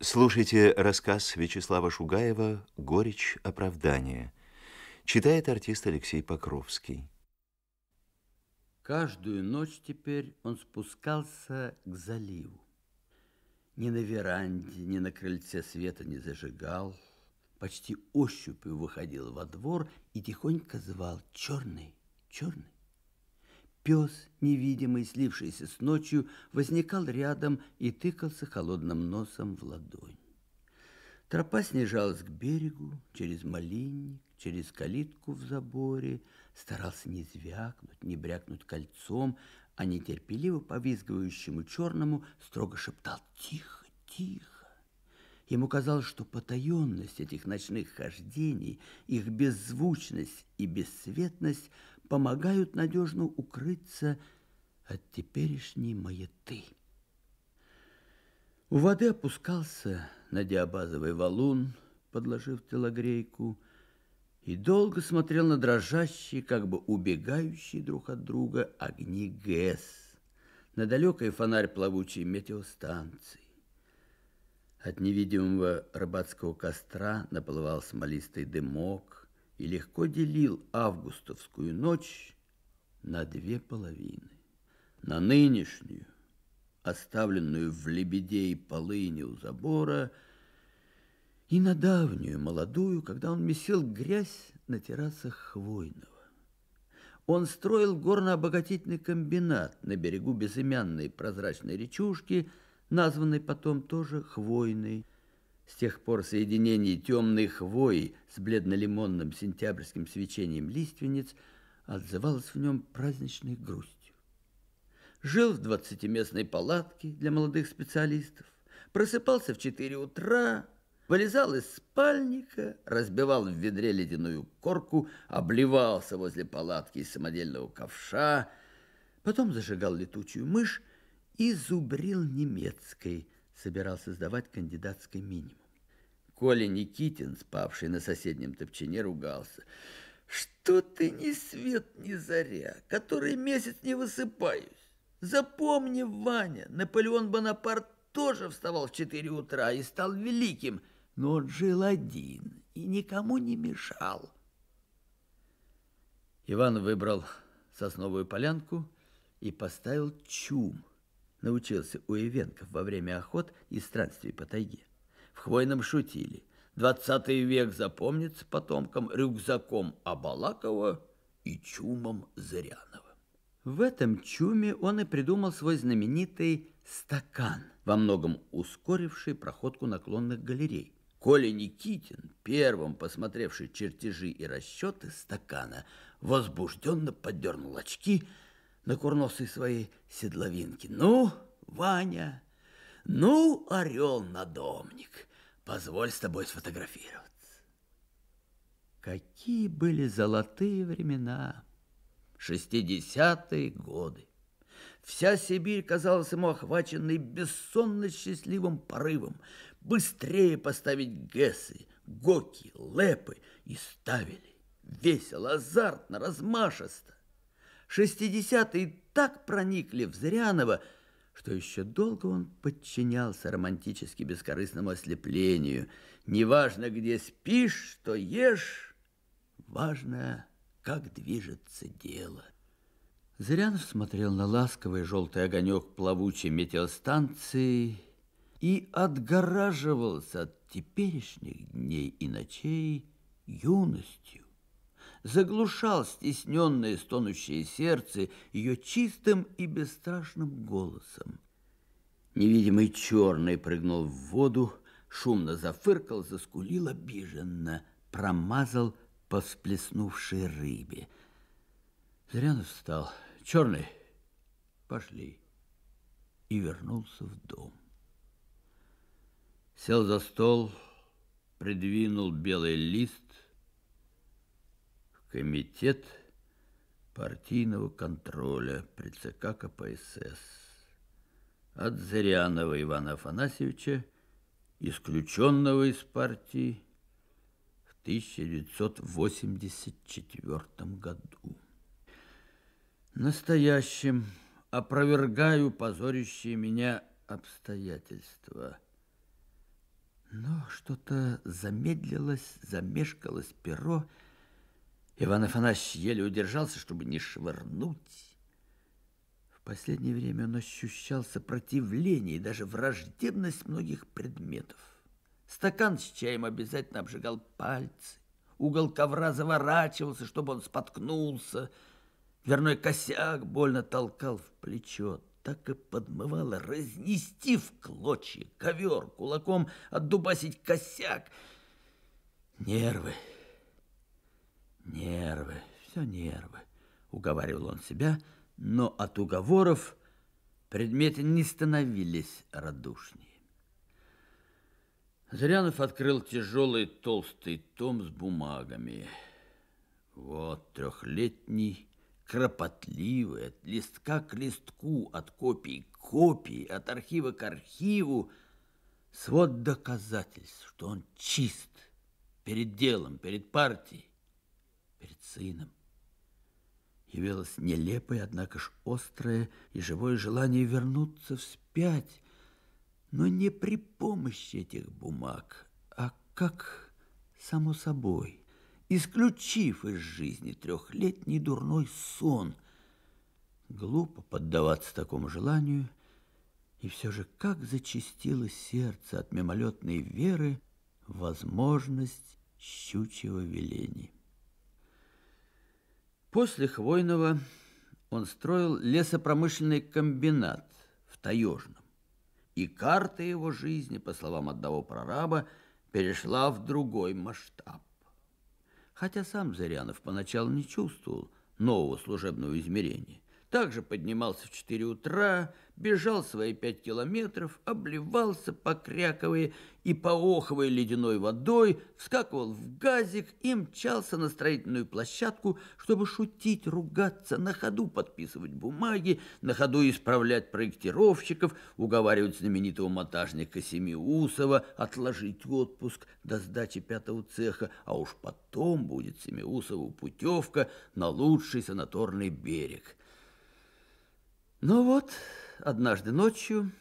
Слушайте рассказ Вячеслава Шугаева «Горечь оправдания». Читает артист Алексей Покровский. Каждую ночь теперь он спускался к заливу. Ни на веранде, ни на крыльце света не зажигал. Почти ощупью выходил во двор и тихонько звал «Черный, черный». Пес, невидимый, слившийся с ночью, возникал рядом и тыкался холодным носом в ладонь. Тропа снижалась к берегу, через малинник, через калитку в заборе, старался не звякнуть, не брякнуть кольцом, а нетерпеливо повизгивающему черному строго шептал «Тихо, тихо!» Ему казалось, что потаенность этих ночных хождений, их беззвучность и бесцветность помогают надежно укрыться от теперешней маяты. У воды опускался на диабазовый валун, подложив телогрейку, и долго смотрел на дрожащие, как бы убегающие друг от друга огни ГЭС, на далекой фонарь плавучей метеостанции. От невидимого рыбацкого костра наплывал смолистый дымок и легко делил августовскую ночь на две половины. На нынешнюю, оставленную в лебеде и полыне у забора, и на давнюю, молодую, когда он месил грязь на террасах Хвойного. Он строил горно-обогатительный комбинат на берегу безымянной прозрачной речушки – названной потом тоже хвойной. С тех пор соединение темной хвои с бледно-лимонным сентябрьским свечением лиственниц отзывалось в нем праздничной грустью. Жил в двадцатиместной палатке для молодых специалистов, просыпался в четыре утра, вылезал из спальника, разбивал в ведре ледяную корку, обливался возле палатки из самодельного ковша, потом зажигал летучую мышь и зубрил немецкой, собирался сдавать кандидатский минимум. Коля Никитин, спавший на соседнем топчине, ругался. «Что ты ни свет, ни заря, который месяц не высыпаюсь? Запомни, Ваня, Наполеон Бонапарт тоже вставал в четыре утра и стал великим, но он жил один и никому не мешал». Иван выбрал сосновую полянку и поставил чум – научился у ивенков во время охот и странствий по тайге. В Хвойном шутили. Двадцатый век запомнится потомкам рюкзаком Абалакова и чумом Зырянова. В этом чуме он и придумал свой знаменитый стакан, во многом ускоривший проходку наклонных галерей. Коля Никитин, первым посмотревший чертежи и расчеты стакана, возбужденно подернул очки – на курносой своей седловинке. «Ну, Ваня, ну, орел-надомник, позволь с тобой сфотографироваться». Какие были золотые времена, шестидесятые годы. Вся Сибирь казалась ему охваченной бессонно счастливым порывом. Быстрее поставить ГЭСы, ГОКи, ЛЭПы. И ставили. Весело, азартно, размашисто. Шестидесятые так проникли в Зрянова, что еще долго он подчинялся романтически бескорыстному ослеплению. Неважно, где спишь, что ешь, важно, как движется дело. Зрянов смотрел на ласковый желтый огонек плавучей метеостанции и отгораживался от теперешних дней и ночей юностью заглушал стесненное стонущее сердце ее чистым и бесстрашным голосом. Невидимый черный прыгнул в воду, шумно зафыркал, заскулил обиженно, промазал по всплеснувшей рыбе. Зырянов встал. Черный, пошли. И вернулся в дом. Сел за стол, придвинул белый лист, Комитет партийного контроля при ЦК КПСС. От Зырянова Ивана Афанасьевича, исключенного из партии в 1984 году. Настоящим опровергаю позорящие меня обстоятельства. Но что-то замедлилось, замешкалось перо, Иван Афанасьевич еле удержался, чтобы не швырнуть. В последнее время он ощущал сопротивление и даже враждебность многих предметов. Стакан с чаем обязательно обжигал пальцы. Угол ковра заворачивался, чтобы он споткнулся. Дверной косяк больно толкал в плечо. Так и подмывало разнести в клочья ковер, кулаком отдубасить косяк. Нервы. Нервы, все нервы, уговаривал он себя, но от уговоров предметы не становились радушнее. Зырянов открыл тяжелый толстый том с бумагами. Вот трехлетний, кропотливый, от листка к листку, от копии к копии, от архива к архиву, свод доказательств, что он чист перед делом, перед партией перед сыном. Явилось нелепое, однако ж острое и живое желание вернуться вспять, но не при помощи этих бумаг, а как само собой, исключив из жизни трехлетний дурной сон. Глупо поддаваться такому желанию, и все же как зачастило сердце от мимолетной веры возможность щучьего веления. После Хвойного он строил лесопромышленный комбинат в Таежном. И карта его жизни, по словам одного прораба, перешла в другой масштаб. Хотя сам Зырянов поначалу не чувствовал нового служебного измерения. Также поднимался в 4 утра, бежал свои пять километров, обливался, покряковая и пооховая ледяной водой, вскакивал в газик и мчался на строительную площадку, чтобы шутить, ругаться, на ходу подписывать бумаги, на ходу исправлять проектировщиков, уговаривать знаменитого монтажника Семиусова отложить отпуск до сдачи пятого цеха, а уж потом будет Семиусову путевка на лучший санаторный берег. Ну вот однажды ночью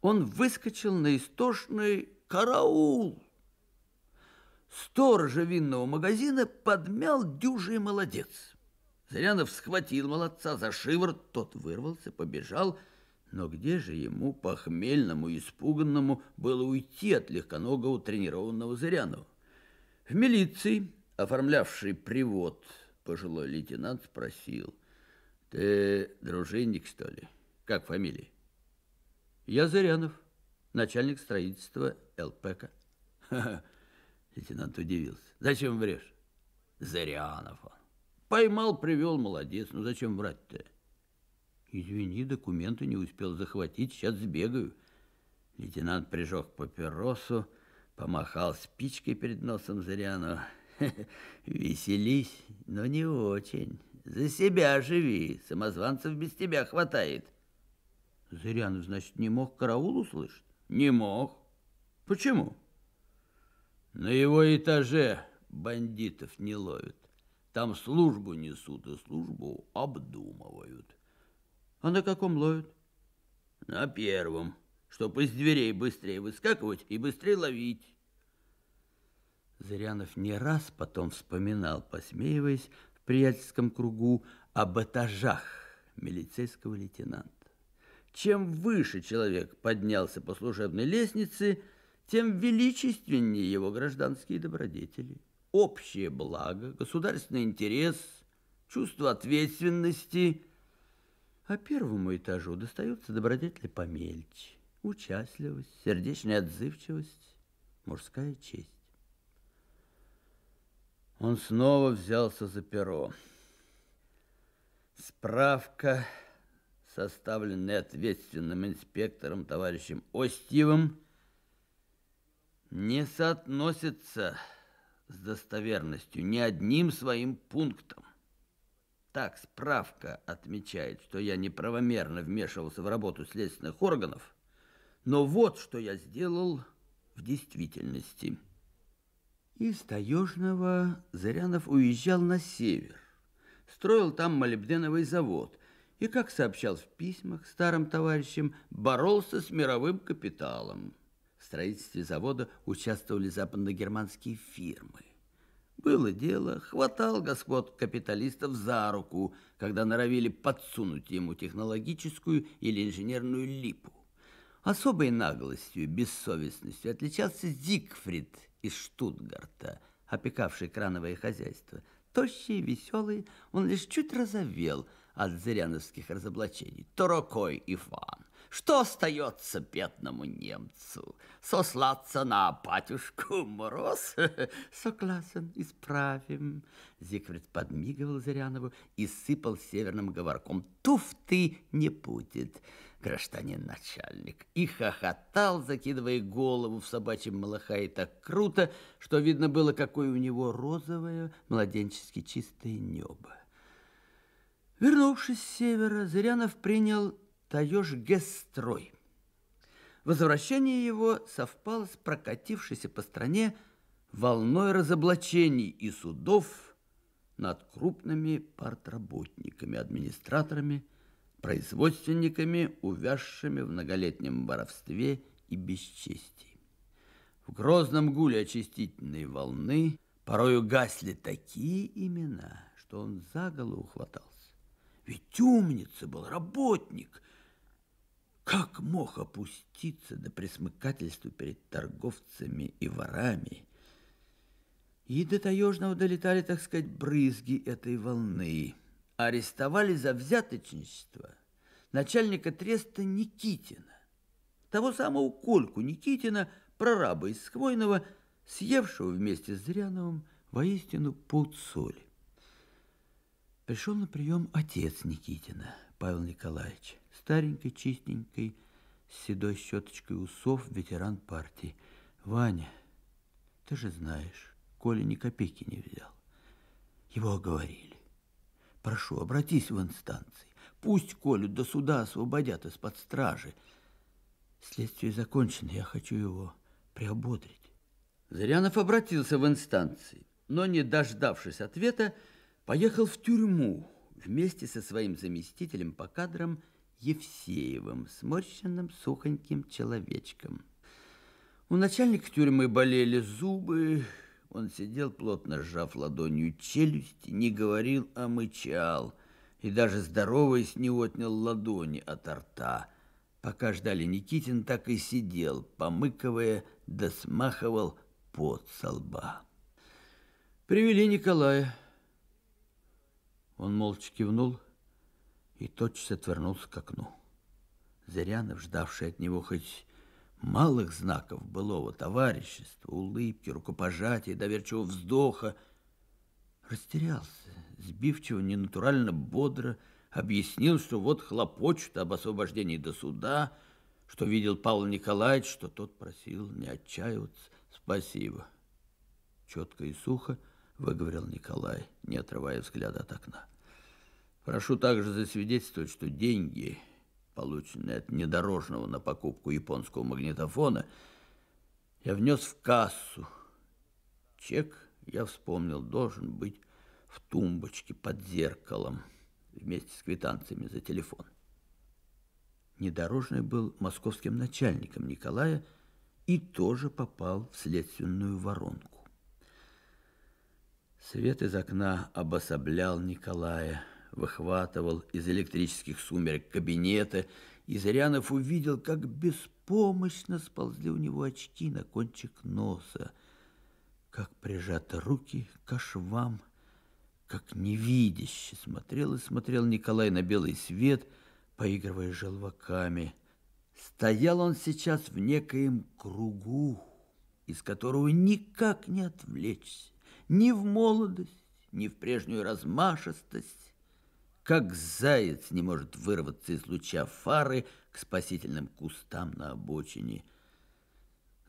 он выскочил на истошный караул. Сторожа винного магазина подмял дюжий молодец. Зарянов схватил молодца за шиворот, тот вырвался, побежал. Но где же ему, похмельному, испуганному, было уйти от легконогого тренированного Зырянова? В милиции, оформлявший привод, пожилой лейтенант спросил, «Ты дружинник, что ли?» Как фамилия? Я Зырянов, начальник строительства ЛПК. Ха -ха. Лейтенант удивился. Зачем врешь? Зырянов он. Поймал, привел, молодец. Ну зачем врать-то? Извини, документы не успел захватить, сейчас сбегаю. Лейтенант прижег папиросу, помахал спичкой перед носом Зырянова. Веселись, но не очень. За себя живи, самозванцев без тебя хватает. Зырянов, значит, не мог караул услышать? Не мог. Почему? На его этаже бандитов не ловят. Там службу несут и службу обдумывают. А на каком ловят? На первом, чтоб из дверей быстрее выскакивать и быстрее ловить. Зырянов не раз потом вспоминал, посмеиваясь в приятельском кругу, об этажах милицейского лейтенанта. Чем выше человек поднялся по служебной лестнице, тем величественнее его гражданские добродетели. Общее благо, государственный интерес, чувство ответственности. А первому этажу достаются добродетели помельче. Участливость, сердечная отзывчивость, мужская честь. Он снова взялся за перо. Справка составленный ответственным инспектором товарищем Остивом не соотносится с достоверностью ни одним своим пунктом. Так, справка отмечает, что я неправомерно вмешивался в работу следственных органов, но вот что я сделал в действительности. Из Таежного Зырянов уезжал на север, строил там молибденовый завод – и, как сообщал в письмах старым товарищам, боролся с мировым капиталом. В строительстве завода участвовали западногерманские фирмы. Было дело, хватал господ капиталистов за руку, когда норовили подсунуть ему технологическую или инженерную липу. Особой наглостью и бессовестностью отличался Зигфрид из Штутгарта, опекавший крановое хозяйство. Тощий, веселый, он лишь чуть разовел – от зыряновских разоблачений. Турокой Иван, что остается бедному немцу? Сослаться на батюшку Мороз? Согласен, исправим. Зигфрид подмигивал Зырянову и сыпал северным говорком. Туфты не будет, гражданин начальник. И хохотал, закидывая голову в собачьем и так круто, что видно было, какое у него розовое, младенчески чистое небо. Вернувшись с севера, Зырянов принял Таёж-Гесстрой. Возвращение его совпало с прокатившейся по стране волной разоблачений и судов над крупными партработниками, администраторами, производственниками, увязшими в многолетнем воровстве и бесчестии. В грозном гуле очистительной волны порою гасли такие имена, что он за голову ухватался. Ведь умница был, работник. Как мог опуститься до пресмыкательства перед торговцами и ворами? И до таежного долетали, так сказать, брызги этой волны. Арестовали за взяточничество начальника треста Никитина. Того самого Кольку Никитина, прораба из Хвойного, съевшего вместе с Зряновым воистину пуд соли. Пришел на прием отец Никитина, Павел Николаевич, старенький, чистенький, с седой щеточкой усов, ветеран партии. «Ваня, ты же знаешь, Коля ни копейки не взял. Его оговорили. Прошу, обратись в инстанции. Пусть Колю до суда освободят из-под стражи. Следствие закончено, я хочу его приободрить». Зырянов обратился в инстанции, но, не дождавшись ответа, поехал в тюрьму вместе со своим заместителем по кадрам Евсеевым, сморщенным сухоньким человечком. У начальника тюрьмы болели зубы, он сидел, плотно сжав ладонью челюсть, не говорил, а мычал, и даже здороваясь, не отнял ладони от рта. Пока ждали Никитин, так и сидел, помыковая, досмахивал пот со лба. Привели Николая. Он молча кивнул и тотчас отвернулся к окну. Зырянов, ждавший от него хоть малых знаков былого товарищества, улыбки, рукопожатия, доверчивого вздоха, растерялся, сбивчиво, ненатурально, бодро, объяснил, что вот хлопочет об освобождении до суда, что видел Павла Николаевич, что тот просил не отчаиваться. Спасибо. Четко и сухо, выговорил Николай, не отрывая взгляда от окна. Прошу также засвидетельствовать, что деньги, полученные от недорожного на покупку японского магнитофона, я внес в кассу. Чек, я вспомнил, должен быть в тумбочке под зеркалом вместе с квитанциями за телефон. Недорожный был московским начальником Николая и тоже попал в следственную воронку. Свет из окна обособлял Николая, выхватывал из электрических сумерек кабинета, и Зырянов увидел, как беспомощно сползли у него очки на кончик носа, как прижаты руки к швам, как невидяще смотрел и смотрел Николай на белый свет, поигрывая желваками. Стоял он сейчас в некоем кругу, из которого никак не отвлечься ни в молодость, ни в прежнюю размашистость, как заяц не может вырваться из луча фары к спасительным кустам на обочине.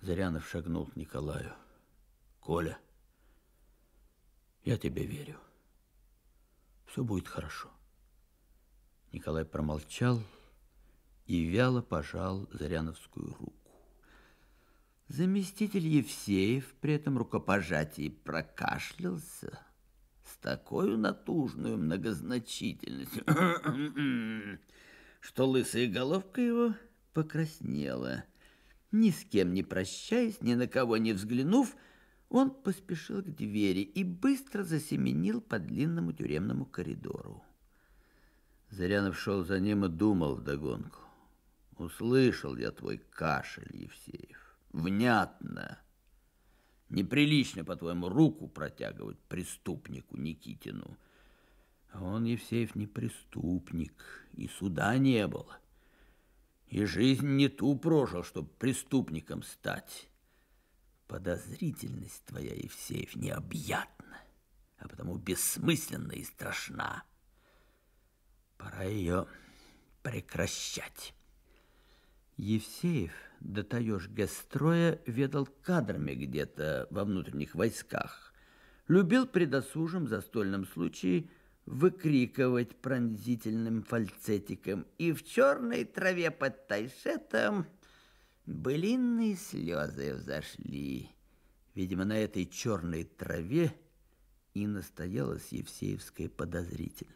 Зарянов шагнул к Николаю. «Коля, я тебе верю. Все будет хорошо». Николай промолчал и вяло пожал Заряновскую руку. Заместитель Евсеев при этом рукопожатии прокашлялся с такой натужной многозначительностью, что лысая головка его покраснела. Ни с кем не прощаясь, ни на кого не взглянув, он поспешил к двери и быстро засеменил по длинному тюремному коридору. Зырянов шел за ним и думал вдогонку. «Услышал я твой кашель, Евсеев внятно. Неприлично, по-твоему, руку протягивать преступнику Никитину. он, Евсеев, не преступник, и суда не было. И жизнь не ту прожил, чтобы преступником стать. Подозрительность твоя, Евсеев, необъятна, а потому бессмысленна и страшна. Пора ее прекращать. Евсеев до таеж Гестроя ведал кадрами где-то во внутренних войсках. Любил при досужем застольном случае выкрикивать пронзительным фальцетиком. И в черной траве под тайшетом былинные слезы взошли. Видимо, на этой черной траве и настоялась евсеевская подозрительность.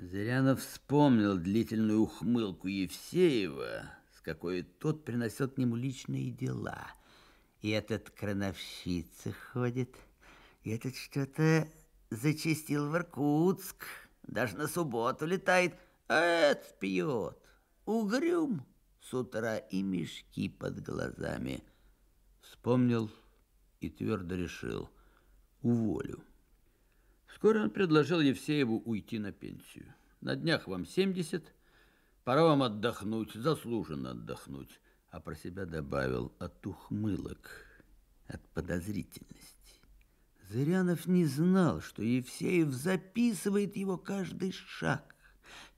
Зырянов вспомнил длительную ухмылку Евсеева, какое тот приносит к нему личные дела. И этот крановщица ходит, и этот что-то зачистил в Иркутск, даже на субботу летает, а этот пьет. Угрюм с утра и мешки под глазами. Вспомнил и твердо решил, уволю. Вскоре он предложил Евсееву уйти на пенсию. На днях вам 70, Пора вам отдохнуть, заслуженно отдохнуть. А про себя добавил от ухмылок, от подозрительности. Зырянов не знал, что Евсеев записывает его каждый шаг.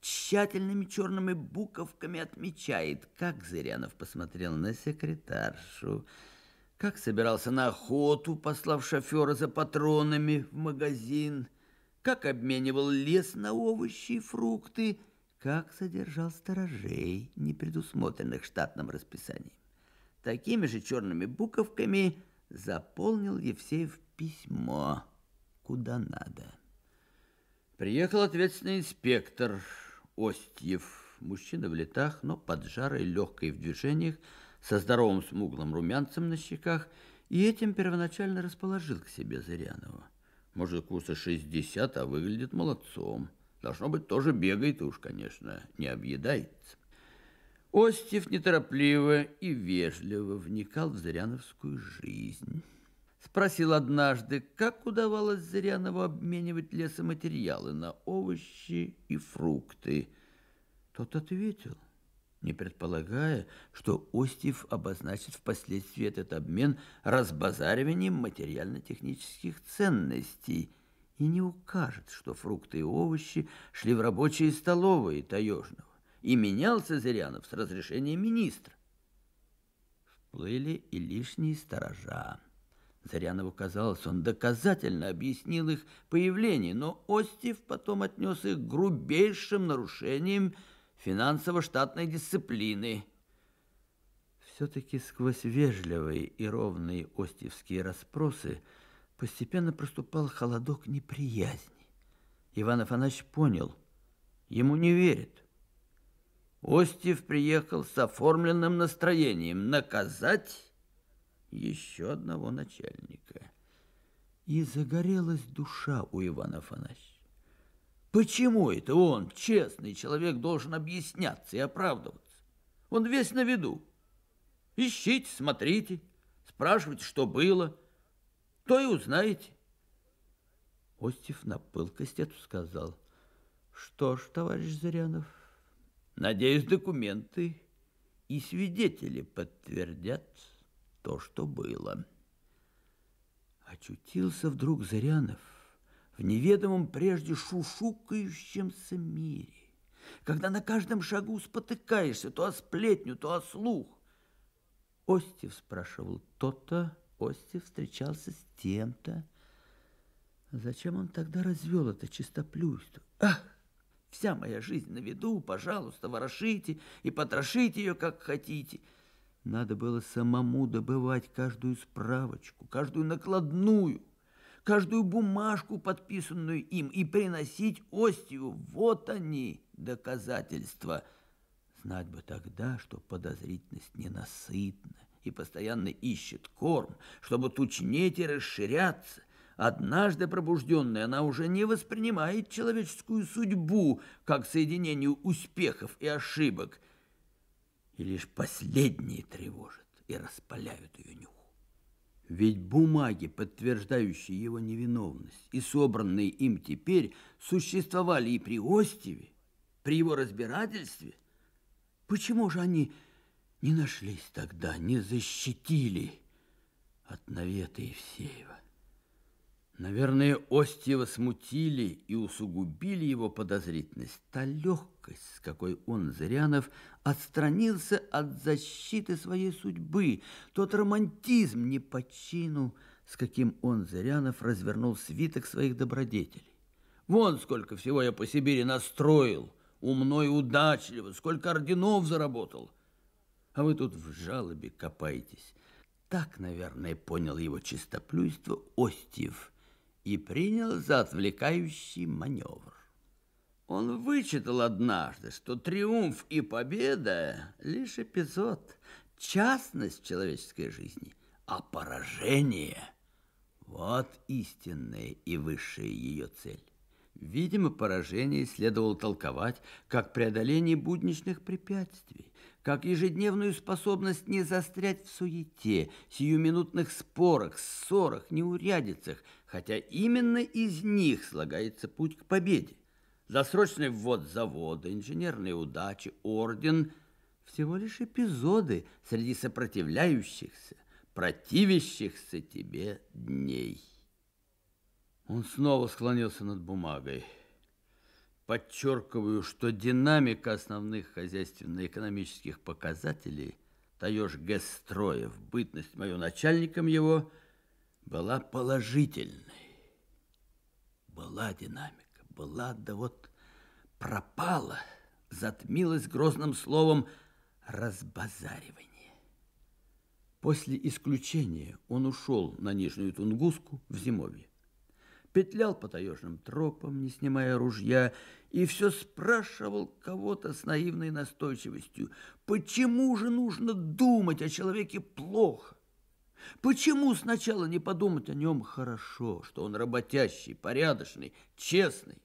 Тщательными черными буковками отмечает, как Зырянов посмотрел на секретаршу, как собирался на охоту, послав шофера за патронами в магазин, как обменивал лес на овощи и фрукты – как содержал сторожей, не предусмотренных штатным расписанием. Такими же черными буковками заполнил Евсеев письмо, куда надо. Приехал ответственный инспектор Остьев, мужчина в летах, но под жарой легкой в движениях, со здоровым смуглым румянцем на щеках, и этим первоначально расположил к себе Зырянова. Мужику со 60, а выглядит молодцом. Должно быть, тоже бегает уж, конечно, не объедается. Остев неторопливо и вежливо вникал в зыряновскую жизнь. Спросил однажды, как удавалось Зырянову обменивать лесоматериалы на овощи и фрукты. Тот ответил, не предполагая, что Остев обозначит впоследствии этот обмен разбазариванием материально-технических ценностей – и не укажет, что фрукты и овощи шли в рабочие столовые Таежного, и менялся Зырянов с разрешения министра. Вплыли и лишние сторожа. Зарянову казалось, он доказательно объяснил их появление, но Остев потом отнес их грубейшим нарушением финансово-штатной дисциплины. Все-таки сквозь вежливые и ровные остевские расспросы – постепенно проступал холодок неприязни. Иван Афанасьевич понял, ему не верят. Остев приехал с оформленным настроением наказать еще одного начальника. И загорелась душа у Ивана Афанасьевича. Почему это он, честный человек, должен объясняться и оправдываться? Он весь на виду. Ищите, смотрите, спрашивайте, что было – то и узнаете. Остев на пылкость эту сказал. Что ж, товарищ Зырянов, надеюсь, документы и свидетели подтвердят то, что было. Очутился вдруг Зырянов в неведомом прежде шушукающемся мире, когда на каждом шагу спотыкаешься то о сплетню, то о слух. Остев спрашивал то-то, Остев встречался с тем-то. Зачем он тогда развел это чистоплюйство? Ах! Вся моя жизнь на виду, пожалуйста, ворошите и потрошите ее, как хотите. Надо было самому добывать каждую справочку, каждую накладную, каждую бумажку, подписанную им, и приносить Остию. Вот они, доказательства. Знать бы тогда, что подозрительность ненасытна, и постоянно ищет корм, чтобы тучнеть и расширяться. Однажды пробужденная, она уже не воспринимает человеческую судьбу как соединение успехов и ошибок, и лишь последние тревожат и распаляют ее нюх. Ведь бумаги, подтверждающие его невиновность, и собранные им теперь, существовали и при Остеве, при его разбирательстве. Почему же они не нашлись тогда, не защитили от навета Евсеева. Наверное, Остьева смутили и усугубили его подозрительность, та легкость, с какой он, Зырянов, отстранился от защиты своей судьбы, тот романтизм не по чину, с каким он, Зырянов, развернул свиток своих добродетелей. Вон сколько всего я по Сибири настроил, умно и удачливо, сколько орденов заработал – а вы тут в жалобе копаетесь. Так, наверное, понял его чистоплюйство Остиев и принял за отвлекающий маневр. Он вычитал однажды, что триумф и победа – лишь эпизод, частность человеческой жизни, а поражение – вот истинная и высшая ее цель. Видимо, поражение следовало толковать как преодоление будничных препятствий, как ежедневную способность не застрять в суете, сиюминутных спорах, ссорах, неурядицах, хотя именно из них слагается путь к победе. Засрочный ввод завода, инженерные удачи, орден – всего лишь эпизоды среди сопротивляющихся, противящихся тебе дней. Он снова склонился над бумагой – Подчеркиваю, что динамика основных хозяйственно-экономических показателей Таеж Гестроев, бытность мою начальником его, была положительной. Была динамика, была, да вот пропала, затмилась грозным словом разбазаривание. После исключения он ушел на Нижнюю Тунгуску в зимовье петлял по таежным тропам, не снимая ружья, и все спрашивал кого-то с наивной настойчивостью, почему же нужно думать о человеке плохо? Почему сначала не подумать о нем хорошо, что он работящий, порядочный, честный?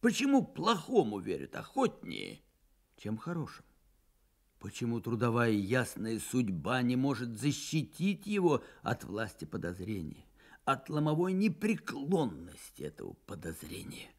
Почему плохому верят охотнее, чем хорошему? Почему трудовая ясная судьба не может защитить его от власти подозрения? от ломовой непреклонности этого подозрения.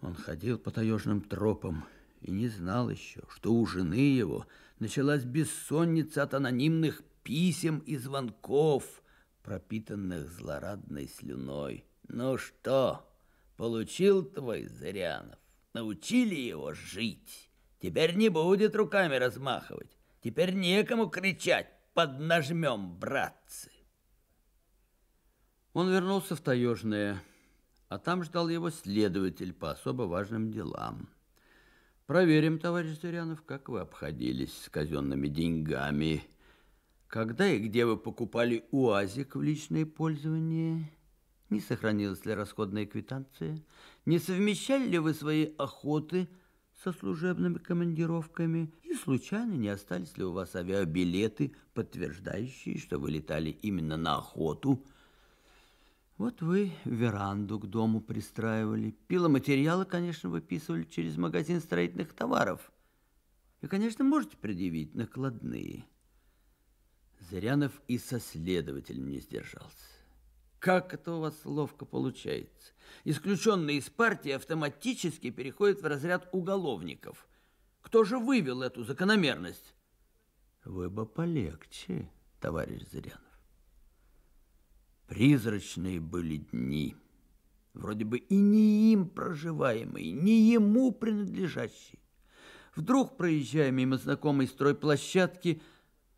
Он ходил по таежным тропам и не знал еще, что у жены его началась бессонница от анонимных писем и звонков, пропитанных злорадной слюной. «Ну что, получил твой Зырянов? Научили его жить? Теперь не будет руками размахивать, теперь некому кричать, поднажмем, братцы!» Он вернулся в Таежное, а там ждал его следователь по особо важным делам. «Проверим, товарищ Зырянов, как вы обходились с казенными деньгами, когда и где вы покупали УАЗик в личное пользование, не сохранилась ли расходная квитанция, не совмещали ли вы свои охоты со служебными командировками и случайно не остались ли у вас авиабилеты, подтверждающие, что вы летали именно на охоту – вот вы веранду к дому пристраивали. Пиломатериалы, конечно, выписывали через магазин строительных товаров. И, конечно, можете предъявить накладные. Зырянов и со следователем не сдержался. Как это у вас ловко получается? Исключенные из партии автоматически переходят в разряд уголовников. Кто же вывел эту закономерность? Вы бы полегче, товарищ Зырянов. Призрачные были дни, вроде бы и не им проживаемые, не ему принадлежащие. Вдруг, проезжая мимо знакомой стройплощадки,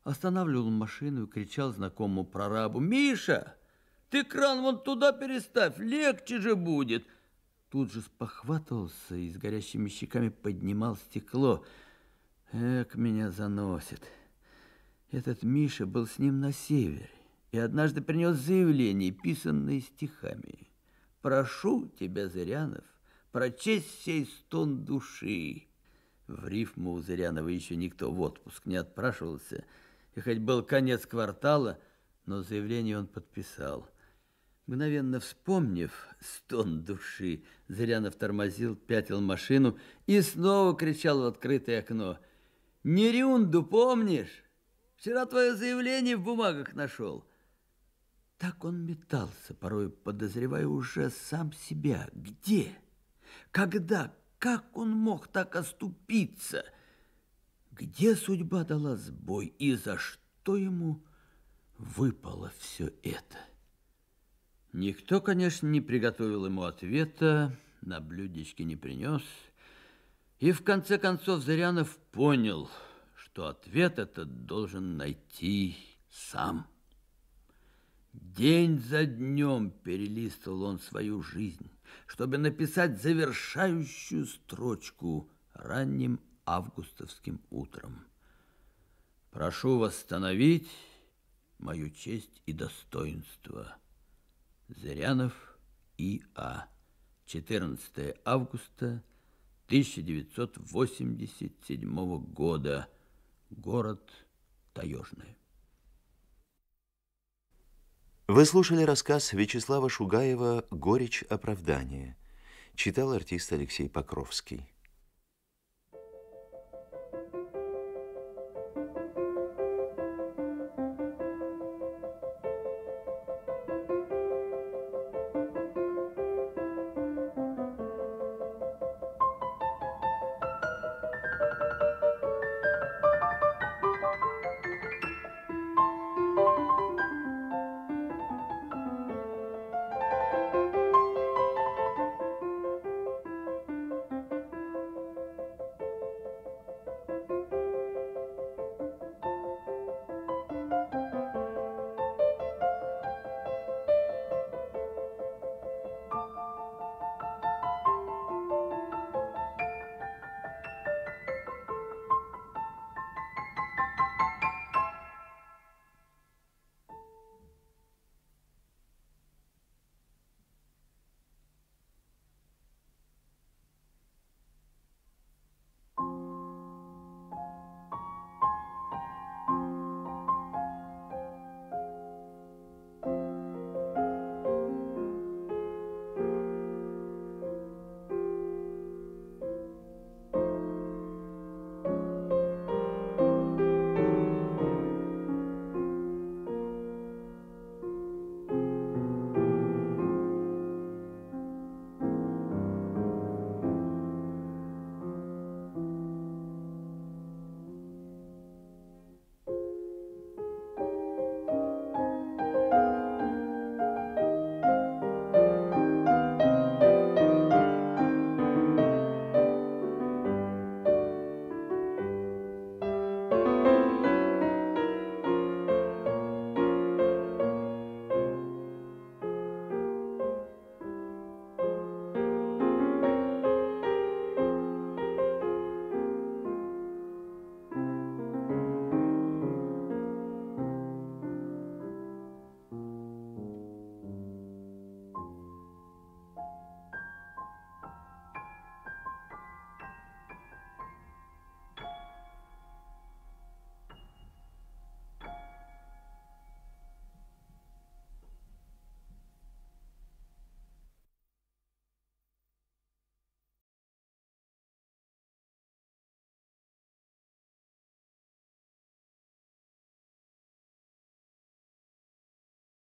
останавливал машину и кричал знакомому прорабу, «Миша, ты кран вон туда переставь, легче же будет!» Тут же спохватывался и с горящими щеками поднимал стекло. «Эк, меня заносит!» Этот Миша был с ним на севере и однажды принес заявление, писанное стихами. «Прошу тебя, Зырянов, прочесть сей стон души». В рифму у Зырянова еще никто в отпуск не отпрашивался, и хоть был конец квартала, но заявление он подписал. Мгновенно вспомнив стон души, Зырянов тормозил, пятил машину и снова кричал в открытое окно. «Нерюнду помнишь? Вчера твое заявление в бумагах нашел». Так он метался, порой подозревая уже сам себя. Где? Когда? Как он мог так оступиться? Где судьба дала сбой и за что ему выпало все это? Никто, конечно, не приготовил ему ответа, на блюдечке не принес. И в конце концов Зырянов понял, что ответ этот должен найти сам. День за днем перелистывал он свою жизнь, чтобы написать завершающую строчку ранним августовским утром. «Прошу восстановить мою честь и достоинство». Зырянов И.А. 14 августа 1987 года. Город Таежный. Вы слушали рассказ Вячеслава Шугаева «Горечь оправдания». Читал артист Алексей Покровский.